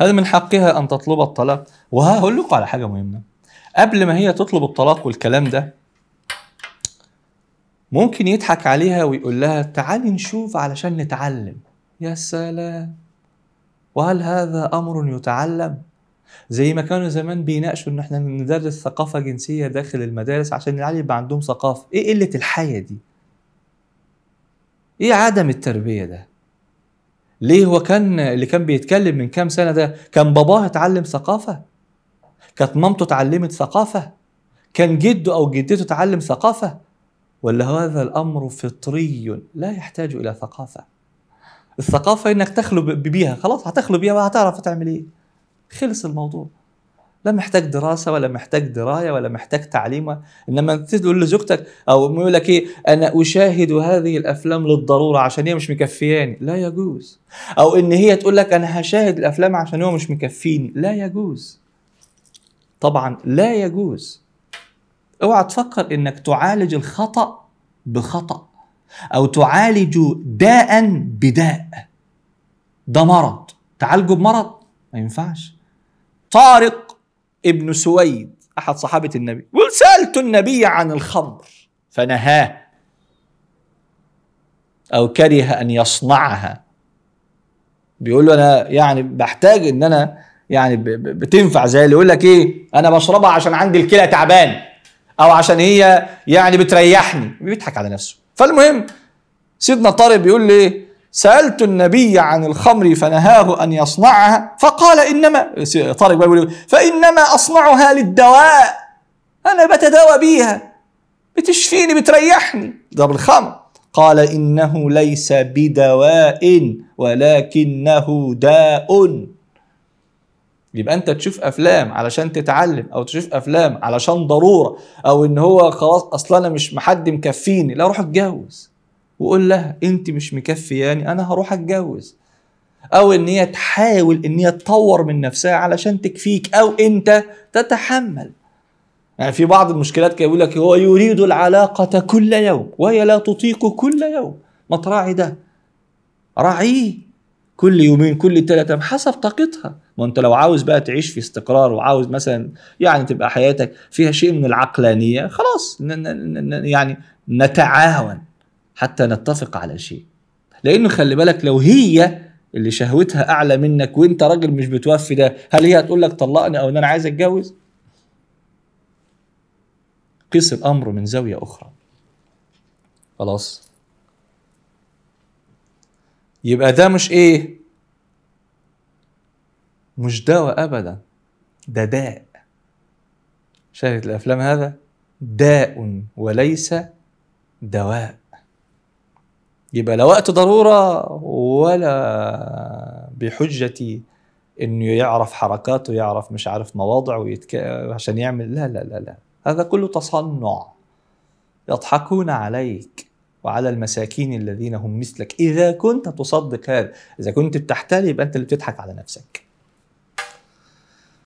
هل من حقها أن تطلب الطلاق؟ وهقول لكم على حاجة مهمة قبل ما هي تطلب الطلاق والكلام ده ممكن يضحك عليها ويقول لها تعالي نشوف علشان نتعلم يا سلام وهل هذا أمر يتعلم؟ زي ما كانوا زمان بيناقشوا ان احنا ندرس ثقافه جنسيه داخل المدارس عشان العيال يبقى عندهم ثقافه ايه قله الحياه دي ايه عدم التربيه ده ليه هو كان اللي كان بيتكلم من كام سنه ده كان باباه اتعلم ثقافه كانت مامته اتعلمت ثقافه كان جده او جدته اتعلم ثقافه ولا هذا الامر فطري لا يحتاج الى ثقافه الثقافه انك تخلو بيها خلاص هتخلو بيها وهتعرف تعمل ايه خلص الموضوع لا محتاج دراسه ولا محتاج درايه ولا محتاج تعليم انما تقول لزوجتك او يقول لك ايه انا اشاهد هذه الافلام للضروره عشان هي مش مكفياني لا يجوز او ان هي تقول لك انا هشاهد الافلام عشان هو مش مكفيني لا يجوز طبعا لا يجوز اوعى تفكر انك تعالج الخطا بخطا او تعالج داء بداء ده مرض تعالجه بمرض ما ينفعش طارق ابن سويد أحد صحابة النبي وسألت سألت النبي عن الخمر فنهاه أو كره أن يصنعها بيقول له أنا يعني بحتاج إن أنا يعني بتنفع زي اللي يقول لك إيه أنا بشربها عشان عندي الكلى تعبان أو عشان هي يعني بتريحني بيضحك على نفسه فالمهم سيدنا طارق بيقول لي سألت النبي عن الخمر فنهاه أن يصنعها فقال إنما طارق بيقول فإنما أصنعها للدواء أنا بتداوى بيها بتشفيني بتريحني ده بالخمر قال إنه ليس بدواء ولكنه داء يبقى انت تشوف افلام علشان تتعلم او تشوف افلام علشان ضروره او ان هو خلاص اصلا انا مش محد مكفيني لا روح اتجوز وقول لها انت مش مكفياني يعني، انا هروح اتجوز او ان هي تحاول ان هي تطور من نفسها علشان تكفيك او انت تتحمل يعني في بعض المشكلات كان يقول لك هو يريد العلاقة كل يوم وهي لا تطيق كل يوم ما تراعي ده راعيه كل يومين كل ثلاثة حسب طاقتها ما انت لو عاوز بقى تعيش في استقرار وعاوز مثلا يعني تبقى حياتك فيها شيء من العقلانية خلاص يعني نتعاون حتى نتفق على شيء لانه خلي بالك لو هي اللي شهوتها اعلى منك وانت راجل مش بتوفي ده هل هي هتقول لك طلقني او ان انا عايز اتجوز قيس الامر من زاويه اخرى خلاص يبقى ده مش ايه مش دواء ابدا ده داء شاهدت الافلام هذا داء وليس دواء يبقى لا وقت ضروره ولا بحجه انه يعرف حركاته يعرف مش عارف مواضعه ويتك... عشان يعمل لا لا لا لا هذا كله تصنع يضحكون عليك وعلى المساكين الذين هم مثلك اذا كنت تصدق هذا اذا كنت بتحتال يبقى انت اللي بتضحك على نفسك